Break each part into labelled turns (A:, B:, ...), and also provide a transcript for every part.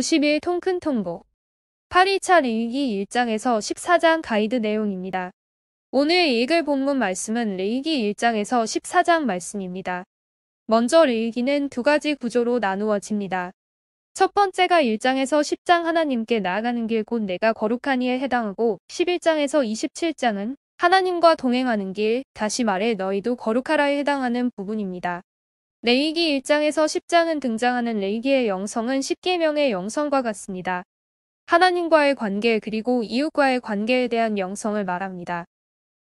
A: 91 통큰 통보 8.2차 레이기 1장에서 14장 가이드 내용입니다. 오늘 읽을 본문 말씀은 레이기 1장에서 14장 말씀입니다. 먼저 레이기는 두 가지 구조로 나누어집니다. 첫 번째가 1장에서 10장 하나님께 나아가는 길 곧 내가 거룩한 이에 해당하고 11장에서 27장은 하나님과 동행하는 길, 다시 말해 너희도 거룩하라에 해당하는 부분입니다. 레이기 1장에서 10장은 등장하는 레이기의 영성은 10계명의 영성과 같습니다. 하나님과의 관계 그리고 이웃과의 관계에 대한 영성을 말합니다.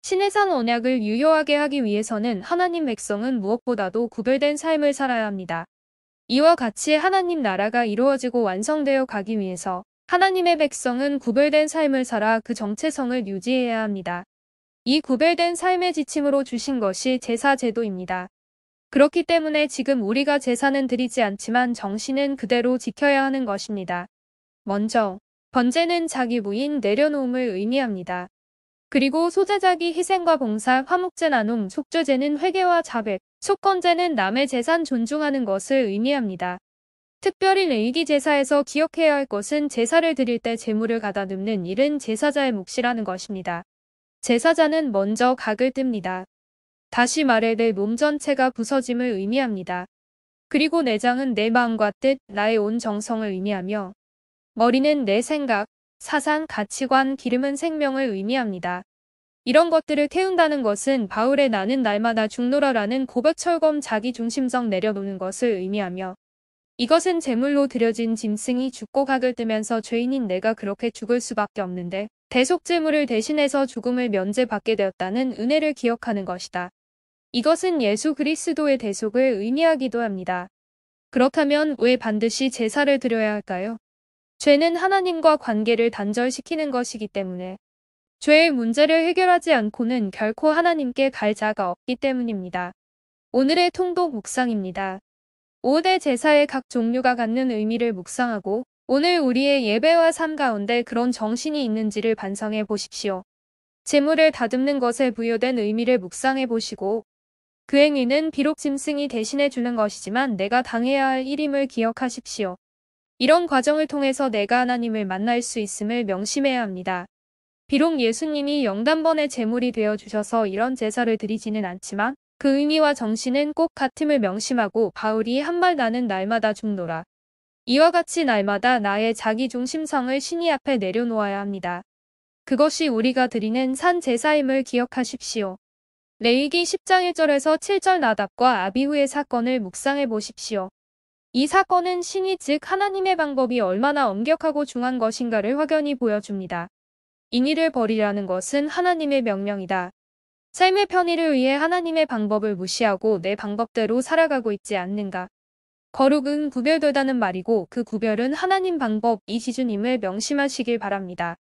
A: 신의 산 언약을 유효하게 하기 위해서는 하나님 백성은 무엇보다도 구별된 삶을 살아야 합니다. 이와 같이 하나님 나라가 이루어지고 완성되어 가기 위해서 하나님의 백성은 구별된 삶을 살아 그 정체성을 유지해야 합니다. 이 구별된 삶의 지침으로 주신 것이 제사 제도입니다. 그렇기 때문에 지금 우리가 제사는 드리지 않지만 정신은 그대로 지켜야 하는 것입니다. 먼저, 번제는 자기 무인 내려놓음을 의미합니다. 그리고 소제자기 희생과 봉사, 화목제 나눔, 속죄제는 회개와 자백, 속건제는 남의 재산 존중하는 것을 의미합니다. 특별히 레이기 제사에서 기억해야 할 것은 제사를 드릴 때 재물을 가다듬는 일은 제사자의 몫이라는 것입니다. 제사자는 먼저 각을 뜹니다. 다시 말해 내 몸 전체가 부서짐을 의미합니다. 그리고 내장은 내 마음과 뜻, 나의 온 정성을 의미하며 머리는 내 생각, 사상, 가치관, 기름은 생명을 의미합니다. 이런 것들을 태운다는 것은 바울의 나는 날마다 죽노라라는 고백철검 자기중심성 내려놓는 것을 의미하며 이것은 제물로 드려진 짐승이 죽고 각을 뜨면서 죄인인 내가 그렇게 죽을 수밖에 없는데 대속제물을 대신해서 죽음을 면제받게 되었다는 은혜를 기억하는 것이다. 이것은 예수 그리스도의 대속을 의미하기도 합니다. 그렇다면 왜 반드시 제사를 드려야 할까요? 죄는 하나님과 관계를 단절시키는 것이기 때문에 죄의 문제를 해결하지 않고는 결코 하나님께 갈 자가 없기 때문입니다. 오늘의 통독 묵상입니다. 5대 제사의 각 종류가 갖는 의미를 묵상하고 오늘 우리의 예배와 삶 가운데 그런 정신이 있는지를 반성해 보십시오. 재물을 다듬는 것에 부여된 의미를 묵상해 보시고 그 행위는 비록 짐승이 대신해 주는 것이지만 내가 당해야 할 일임을 기억하십시오. 이런 과정을 통해서 내가 하나님을 만날 수 있음을 명심해야 합니다. 비록 예수님이 영단번의 제물이 되어 주셔서 이런 제사를 드리지는 않지만 그 의미와 정신은 꼭 같음을 명심하고 바울이 한 말 나는 날마다 죽노라. 이와 같이 날마다 나의 자기 중심성을 신이 앞에 내려놓아야 합니다. 그것이 우리가 드리는 산 제사임을 기억하십시오. 레이기 10장 1절에서 7절 나답과 아비후의 사건을 묵상해 보십시오. 이 사건은 신이 즉 하나님의 방법이 얼마나 엄격하고 중한 것인가를 확연히 보여줍니다. 인의를 버리라는 것은 하나님의 명령이다. 삶의 편의를 위해 하나님의 방법을 무시하고 내 방법대로 살아가고 있지 않는가. 거룩은 구별되다는 말이고 그 구별은 하나님 방법 이시준임을 명심하시길 바랍니다.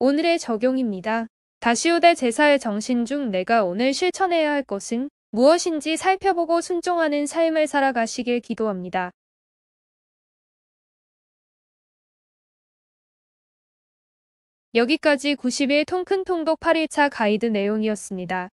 A: 오늘의 적용입니다. 다시오다 제사의 정신 중 내가 오늘 실천해야 할 것은 무엇인지 살펴보고 순종하는 삶을 살아가시길 기도합니다. 여기까지 90일 통큰 통독 8일차 가이드 내용이었습니다.